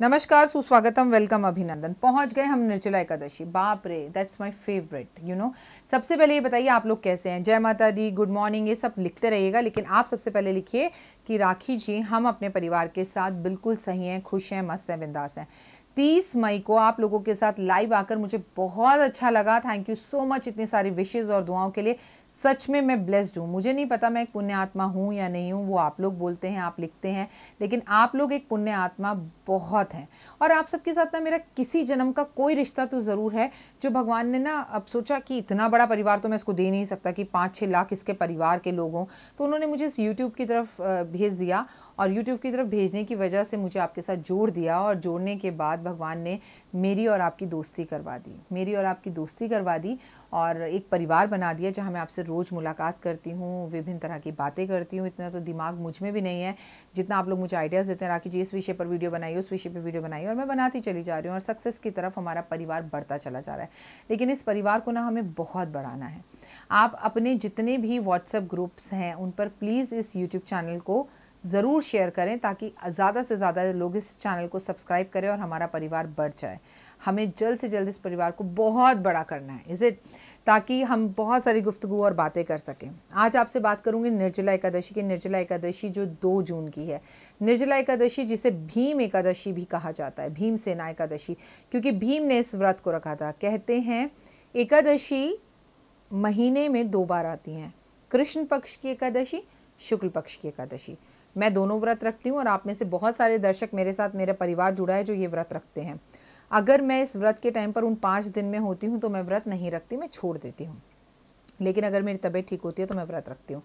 नमस्कार सुस्वागतम वेलकम अभिनंदन पहुंच गए हम निर्जला एकादशी बाप रे that's my favourite you know सबसे पहले ये बताइए आप लोग कैसे हैं जय माता दी गुड मॉर्निंग ये सब लिखते रहिएगा लेकिन आप सबसे पहले लिखिए कि राखी जी हम अपने परिवार के साथ बिल्कुल सही हैं खुश हैं मस्त हैं बिंदास हैं तीस मई को आप लोगों के साथ लाइव आकर मुझे बहुत अच्छा लगा थैंक यू सो मच इतनी सारी विशेज़ और दुआओं के लिए सच में मैं ब्लेस्ड हूँ मुझे नहीं पता मैं एक पुण्य आत्मा हूँ या नहीं हूँ वो आप लोग बोलते हैं आप लिखते हैं लेकिन आप लोग एक पुण्य आत्मा बहुत हैं और आप सबके साथ ना मेरा किसी जन्म का कोई रिश्ता तो ज़रूर है जो भगवान ने ना अब सोचा कि इतना बड़ा परिवार तो मैं इसको दे नहीं सकता कि पाँच छः लाख इसके परिवार के लोग हों तो उन्होंने मुझे इस यूट्यूब की तरफ भेज दिया और यूट्यूब की तरफ भेजने की वजह से मुझे आपके साथ जोड़ दिया और जोड़ने के बाद भगवान ने मेरी और आपकी दोस्ती करवा दी मेरी और आपकी दोस्ती करवा दी और एक परिवार बना दिया जहाँ मैं आपसे आपसे रोज़ मुलाकात करती हूँ विभिन्न तरह की बातें करती हूँ इतना तो दिमाग मुझ में भी नहीं है जितना आप लोग मुझे आइडियाज़ देते हैं राखी जी इस विषय पर वीडियो बनाइए उस विषय पर वीडियो बनाइए और मैं बनाती चली जा रही हूँ और सक्सेस की तरफ हमारा परिवार बढ़ता चला जा रहा है लेकिन इस परिवार को ना हमें बहुत बढ़ाना है आप अपने जितने भी व्हाट्सएप ग्रुप्स हैं उन पर प्लीज़ इस यूट्यूब चैनल को ज़रूर शेयर करें ताकि ज़्यादा से ज़्यादा लोग इस चैनल को सब्सक्राइब करें और हमारा परिवार बढ़ जाए हमें जल्द से जल्द इस परिवार को बहुत बड़ा करना है इज़ इट ताकि हम बहुत सारी गुफ्तु और बातें कर सकें आज आपसे बात करूंगी निर्जला एकादशी की निर्जला एकादशी जो दो जून की है निर्जला एकादशी जिसे भीम एकादशी भी कहा जाता है भीम सेना एकादशी क्योंकि भीम ने इस व्रत को रखा था कहते हैं एकादशी महीने में दो बार आती हैं कृष्ण पक्ष की एकादशी शुक्ल पक्ष की एकादशी मैं दोनों व्रत रखती हूँ और आप में से बहुत सारे दर्शक मेरे साथ मेरा परिवार जुड़ा है जो ये व्रत रखते हैं अगर मैं इस व्रत के टाइम पर उन पाँच दिन में होती हूँ तो मैं व्रत नहीं रखती मैं छोड़ देती हूँ लेकिन अगर मेरी तबीयत ठीक होती है तो मैं व्रत रखती हूँ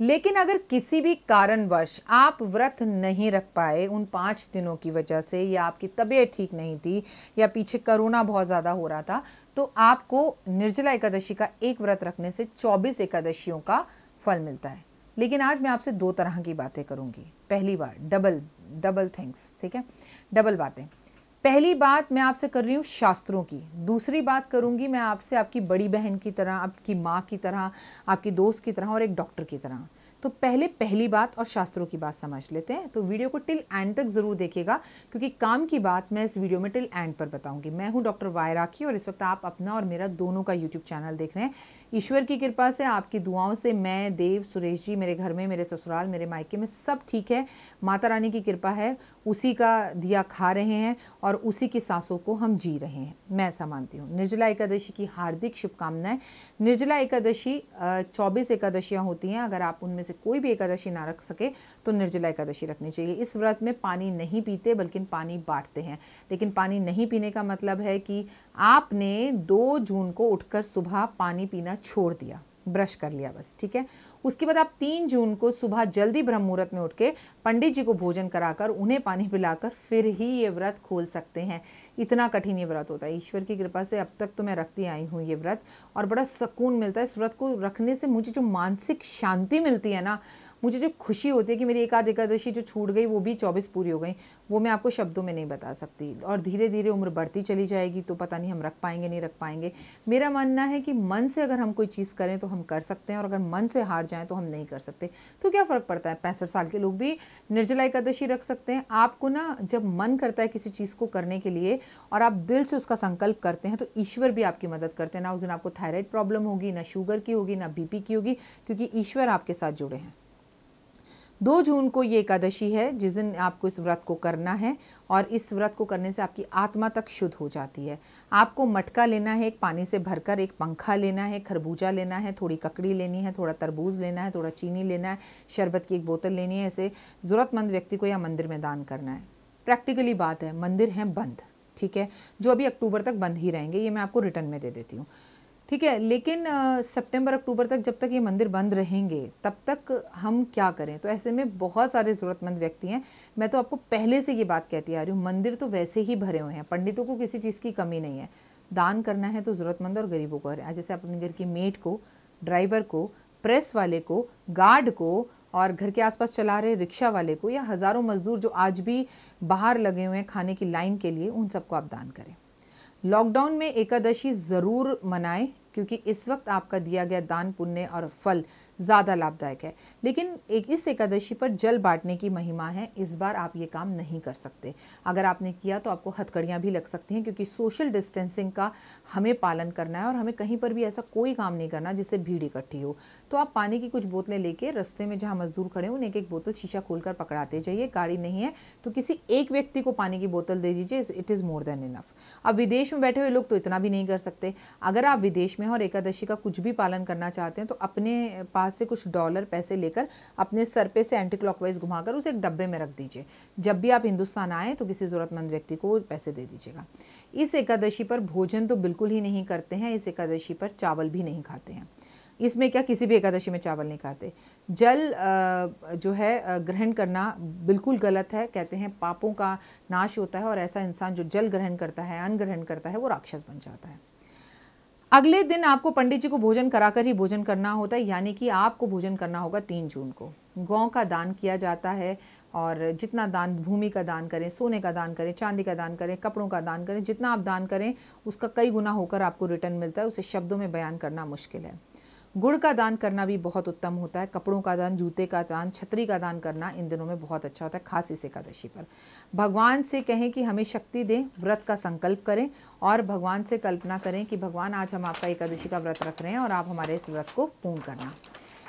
लेकिन अगर किसी भी कारणवश आप व्रत नहीं रख पाए उन पाँच दिनों की वजह से या आपकी तबीयत ठीक नहीं थी या पीछे कोरोना बहुत ज़्यादा हो रहा था तो आपको निर्जला एकादशी का एक व्रत रखने से 24 एकादशियों का फल मिलता है लेकिन आज मैं आपसे दो तरह की बातें करूँगी पहली बार डबल डबल थिंग्स ठीक है डबल बातें पहली बात मैं आपसे कर रही हूँ शास्त्रों की दूसरी बात करूँगी मैं आपसे आपकी बड़ी बहन की तरह आपकी माँ की तरह आपकी दोस्त की तरह और एक डॉक्टर की तरह तो पहले पहली बात और शास्त्रों की बात समझ लेते हैं तो वीडियो को टिल एंड तक ज़रूर देखिएगा क्योंकि काम की बात मैं इस वीडियो में टिल एंड पर बताऊंगी मैं हूं डॉक्टर वायराखी और इस वक्त आप अपना और मेरा दोनों का यूट्यूब चैनल देख रहे हैं ईश्वर की कृपा से आपकी दुआओं से मैं देव सुरेश जी मेरे घर में मेरे ससुराल मेरे मायके में सब ठीक है माता रानी की कृपा है उसी का दिया खा रहे हैं और उसी की सांसों को हम जी रहे हैं मैं ऐसा मानती हूँ निर्जला एकादशी की हार्दिक शुभकामनाएं निर्जला एकादशी चौबीस एकादशियाँ होती हैं अगर आप उनमें से कोई भी एकादशी ना रख सके तो निर्जला एकादशी रखनी चाहिए इस व्रत में पानी नहीं पीते बल्कि पानी बांटते हैं लेकिन पानी नहीं पीने का मतलब है कि आपने दो जून को उठकर सुबह पानी पीना छोड़ दिया ब्रश कर लिया बस ठीक है उसके बाद आप तीन जून को सुबह जल्दी ब्रह्म मुहूर्त में उठ के पंडित जी को भोजन कराकर उन्हें पानी पिलाकर फिर ही ये व्रत खोल सकते हैं इतना कठिन ये व्रत होता है ईश्वर की कृपा से अब तक तो मैं रखती आई हूँ ये व्रत और बड़ा सुकून मिलता है इस व्रत को रखने से मुझे जो मानसिक शांति मिलती है ना मुझे जो खुशी होती है कि मेरी एकाध एकादशी जो छूट गई वो भी चौबीस पूरी हो गई वो मैं आपको शब्दों में नहीं बता सकती और धीरे धीरे उम्र बढ़ती चली जाएगी तो पता नहीं हम रख पाएंगे नहीं रख पाएंगे मेरा मानना है कि मन से अगर हम कोई चीज़ करें तो हम कर सकते हैं और अगर मन से हार जाए जाएं तो हम नहीं कर सकते तो क्या फ़र्क पड़ता है पैंसठ साल के लोग भी निर्जला एकादशी रख सकते हैं आपको ना जब मन करता है किसी चीज़ को करने के लिए और आप दिल से उसका संकल्प करते हैं तो ईश्वर भी आपकी मदद करते हैं ना उस दिन आपको थायराइड प्रॉब्लम होगी ना शुगर की होगी ना बीपी की होगी क्योंकि ईश्वर आपके साथ जुड़े हैं दो जून को ये एकादशी है जिस दिन आपको इस व्रत को करना है और इस व्रत को करने से आपकी आत्मा तक शुद्ध हो जाती है आपको मटका लेना है एक पानी से भरकर एक पंखा लेना है खरबूजा लेना है थोड़ी ककड़ी लेनी है थोड़ा तरबूज लेना है थोड़ा चीनी लेना है शरबत की एक बोतल लेनी है ऐसे ज़रूरतमंद व्यक्ति को या मंदिर में दान करना है प्रैक्टिकली बात है मंदिर हैं बंद ठीक है जो अभी अक्टूबर तक बंद ही रहेंगे ये मैं आपको रिटर्न में दे देती हूँ ठीक है लेकिन सितंबर अक्टूबर तक जब तक ये मंदिर बंद रहेंगे तब तक हम क्या करें तो ऐसे में बहुत सारे ज़रूरतमंद व्यक्ति हैं मैं तो आपको पहले से ये बात कहती आ रही हूँ मंदिर तो वैसे ही भरे हुए हैं पंडितों को किसी चीज़ की कमी नहीं है दान करना है तो ज़रूरतमंद और गरीबों को करें जैसे आप अपने घर की मेट को ड्राइवर को प्रेस वाले को गार्ड को और घर के आसपास चला रहे रिक्शा वाले को या हज़ारों मज़दूर जो आज भी बाहर लगे हुए हैं खाने की लाइन के लिए उन सबको आप दान करें लॉकडाउन में एकादशी ज़रूर मनाएं क्योंकि इस वक्त आपका दिया गया दान पुण्य और फल ज़्यादा लाभदायक है लेकिन एक इस एकादशी पर जल बांटने की महिमा है इस बार आप ये काम नहीं कर सकते अगर आपने किया तो आपको हथकड़ियाँ भी लग सकती हैं क्योंकि सोशल डिस्टेंसिंग का हमें पालन करना है और हमें कहीं पर भी ऐसा कोई काम नहीं करना जिससे भीड़ इकट्ठी हो तो आप पानी की कुछ बोतलें लेके रस्ते में जहाँ मजदूर खड़े उन्हें एक एक बोतल शीशा खोलकर पकड़ाते जाइए गाड़ी नहीं है तो किसी एक व्यक्ति को पानी की बोतल दे दीजिए it is more than enough अब विदेश में बैठे हुए लोग तो इतना भी नहीं कर सकते अगर आप विदेश में हैं और एकादशी का कुछ भी पालन करना चाहते हैं तो अपने पास से कुछ डॉलर पैसे लेकर अपने सर पे से एंटी क्लॉकवाइज घुमाकर उसे एक डब्बे में रख दीजिए जब भी आप हिंदुस्तान आए तो किसी ज़रूरतमंद व्यक्ति को पैसे दे दीजिएगा इस एकादशी पर भोजन तो बिल्कुल ही नहीं करते हैं इस एकादशी पर चावल भी नहीं खाते हैं इसमें क्या किसी भी एकादशी में चावल नहीं खाते जल जो है ग्रहण करना बिल्कुल गलत है कहते हैं पापों का नाश होता है और ऐसा इंसान जो जल ग्रहण करता है अन्न ग्रहण करता है वो राक्षस बन जाता है अगले दिन आपको पंडित जी को भोजन कराकर ही भोजन करना होता है यानी कि आपको भोजन करना होगा तीन जून को गौ का दान किया जाता है और जितना दान भूमि का दान करें सोने का दान करें चांदी का दान करें कपड़ों का दान करें जितना आप दान करें उसका कई गुना होकर आपको रिटर्न मिलता है उसे शब्दों में बयान करना मुश्किल है गुड़ का दान करना भी बहुत उत्तम होता है कपड़ों का दान जूते का दान छतरी का दान करना इन दिनों में बहुत अच्छा होता है खास इस एकादशी पर भगवान से कहें कि हमें शक्ति दें व्रत का संकल्प करें और भगवान से कल्पना करें कि भगवान आज हम आपका एकादशी का व्रत रख रहे हैं और आप हमारे इस व्रत को पूर्ण करना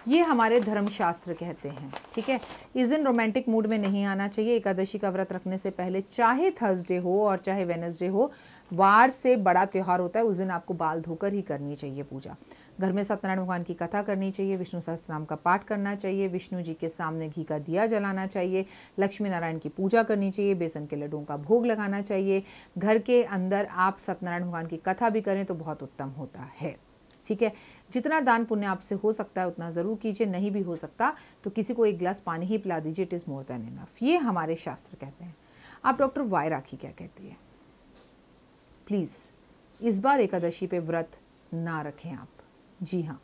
ये हमारे धर्मशास्त्र कहते हैं ठीक है इस दिन रोमांटिक मूड में नहीं आना चाहिए एकादशी का व्रत रखने से पहले चाहे थर्सडे हो और चाहे वेनसडे हो वार से बड़ा त्यौहार होता है उस दिन आपको बाल धोकर ही करनी चाहिए पूजा घर में सत्यनारायण भगवान की कथा करनी चाहिए विष्णु सहस्त्र का पाठ करना चाहिए विष्णु जी के सामने घी का दिया जलाना चाहिए लक्ष्मी नारायण की पूजा करनी चाहिए बेसन के लड्डुओं का भोग लगाना चाहिए घर के अंदर आप सत्यनारायण भगवान की कथा भी करें तो बहुत उत्तम होता है ठीक है जितना दान पुण्य आपसे हो सकता है उतना ज़रूर कीजिए नहीं भी हो सकता तो किसी को एक गिलास पानी ही पिला दीजिए it is more than enough ये हमारे शास्त्र कहते हैं आप डॉक्टर राखी क्या कहती है प्लीज़ इस बार एकादशी पे व्रत ना रखें आप जी हाँ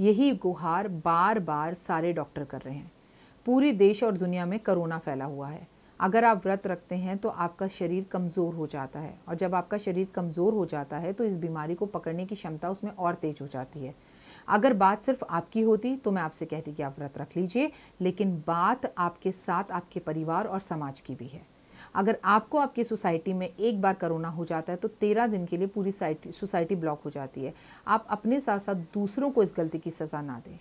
यही गुहार बार बार सारे डॉक्टर कर रहे हैं पूरी देश और दुनिया में कोरोना फैला हुआ है अगर आप व्रत रखते हैं तो आपका शरीर कमज़ोर हो जाता है और जब आपका शरीर कमज़ोर हो जाता है तो इस बीमारी को पकड़ने की क्षमता उसमें और तेज़ हो जाती है अगर बात सिर्फ आपकी होती तो मैं आपसे कहती कि आप व्रत रख लीजिए लेकिन बात आपके साथ आपके परिवार और समाज की भी है अगर आपको आपकी सोसाइटी में एक बार कोरोना हो जाता है तो तेरह दिन के लिए पूरी सोसाइटी ब्लॉक हो जाती है आप अपने साथ साथ दूसरों को इस गलती की सज़ा ना दें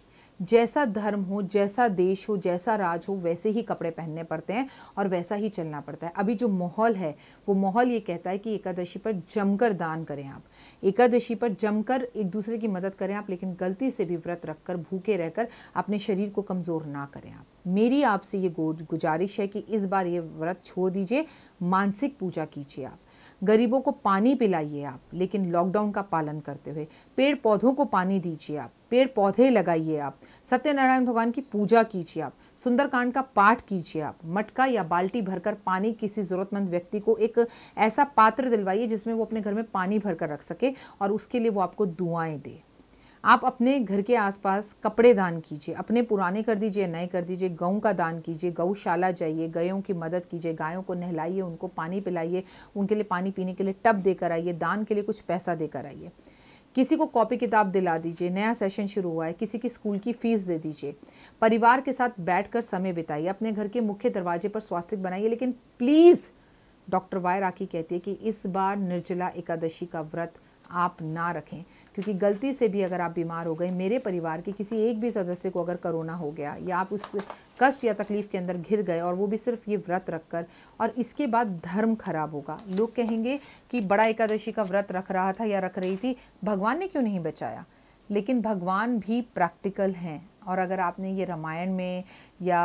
जैसा धर्म हो जैसा देश हो जैसा राज हो वैसे ही कपड़े पहनने पड़ते हैं और वैसा ही चलना पड़ता है अभी जो माहौल है वो माहौल ये कहता है कि एकादशी पर जमकर दान करें आप एकादशी पर जमकर एक दूसरे की मदद करें आप लेकिन गलती से भी व्रत रखकर भूखे रहकर अपने शरीर को कमज़ोर ना करें आप मेरी आपसे ये गुजारिश है कि इस बार ये व्रत छोड़ दीजिए मानसिक पूजा कीजिए आप गरीबों को पानी पिलाइए आप लेकिन लॉकडाउन का पालन करते हुए पेड़ पौधों को पानी दीजिए आप पेड़ पौधे लगाइए आप सत्यनारायण भगवान की पूजा कीजिए आप सुंदरकांड का पाठ कीजिए आप मटका या बाल्टी भरकर पानी किसी ज़रूरतमंद व्यक्ति को एक ऐसा पात्र दिलवाइए जिसमें वो अपने घर में पानी भरकर रख सके और उसके लिए वो आपको दुआएं दे आप अपने घर के आसपास कपड़े दान कीजिए अपने पुराने कर दीजिए नए कर दीजिए गऊ का दान कीजिए गौशाला जाइए गयों की मदद कीजिए गायों को नहलाइए उनको पानी पिलाइए उनके लिए पानी पीने के लिए टब देकर आइए दान के लिए कुछ पैसा देकर आइए किसी को कॉपी किताब दिला दीजिए नया सेशन शुरू हुआ है किसी की स्कूल की फ़ीस दे दीजिए परिवार के साथ बैठकर समय बिताइए अपने घर के मुख्य दरवाजे पर स्वास्तिक बनाइए लेकिन प्लीज़ डॉक्टर वाय राखी कहती है कि इस बार निर्जला एकादशी का व्रत आप ना रखें क्योंकि गलती से भी अगर आप बीमार हो गए मेरे परिवार के किसी एक भी सदस्य को अगर करोना हो गया या आप उस कष्ट या तकलीफ़ के अंदर घिर गए और वो भी सिर्फ ये व्रत रखकर और इसके बाद धर्म खराब होगा लोग कहेंगे कि बड़ा एकादशी का व्रत रख रहा था या रख रही थी भगवान ने क्यों नहीं बचाया लेकिन भगवान भी प्रैक्टिकल हैं और अगर आपने ये रामायण में या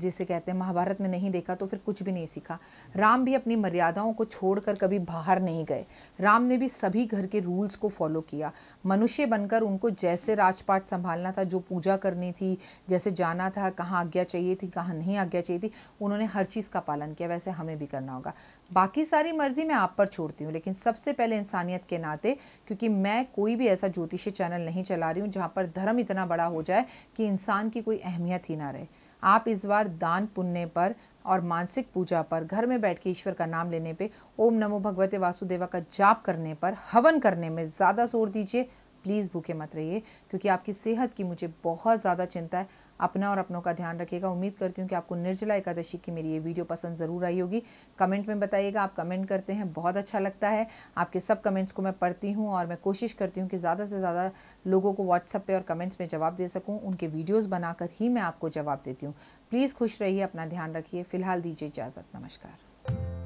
जिसे कहते हैं महाभारत में नहीं देखा तो फिर कुछ भी नहीं सीखा राम भी अपनी मर्यादाओं को छोड़कर कभी बाहर नहीं गए राम ने भी सभी घर के रूल्स को फॉलो किया मनुष्य बनकर उनको जैसे राजपाट संभालना था जो पूजा करनी थी जैसे जाना था कहाँ आज्ञा चाहिए थी कहाँ नहीं आज्ञा चाहिए थी उन्होंने हर चीज़ का पालन किया वैसे हमें भी करना होगा बाकी सारी मर्जी मैं आप पर छोड़ती हूँ लेकिन सबसे पहले इंसानियत के नाते क्योंकि मैं कोई भी ऐसा ज्योतिषी चैनल नहीं चला रही हूँ जहाँ पर धर्म इतना बड़ा हो जाए कि इंसान की कोई अहमियत ही ना रहे आप इस बार दान पुण्य पर और मानसिक पूजा पर घर में बैठ के ईश्वर का नाम लेने पे ओम नमो भगवते वासुदेवा का जाप करने पर हवन करने में ज़्यादा जोर दीजिए प्लीज़ भूखे मत रहिए क्योंकि आपकी सेहत की मुझे बहुत ज़्यादा चिंता है अपना और अपनों का ध्यान रखिएगा उम्मीद करती हूँ कि आपको निर्जला एकादशी की मेरी ये वीडियो पसंद ज़रूर आई होगी कमेंट में बताइएगा आप कमेंट करते हैं बहुत अच्छा लगता है आपके सब कमेंट्स को मैं पढ़ती हूँ और मैं कोशिश करती हूँ कि ज़्यादा से ज़्यादा लोगों को व्हाट्सअप पर और कमेंट्स में जवाब दे सकूँ उनके वीडियोज़ बनाकर ही मैं आपको जवाब देती हूँ प्लीज़ खुश रहिए अपना ध्यान रखिए फ़िलहाल दीजिए इजाज़त नमस्कार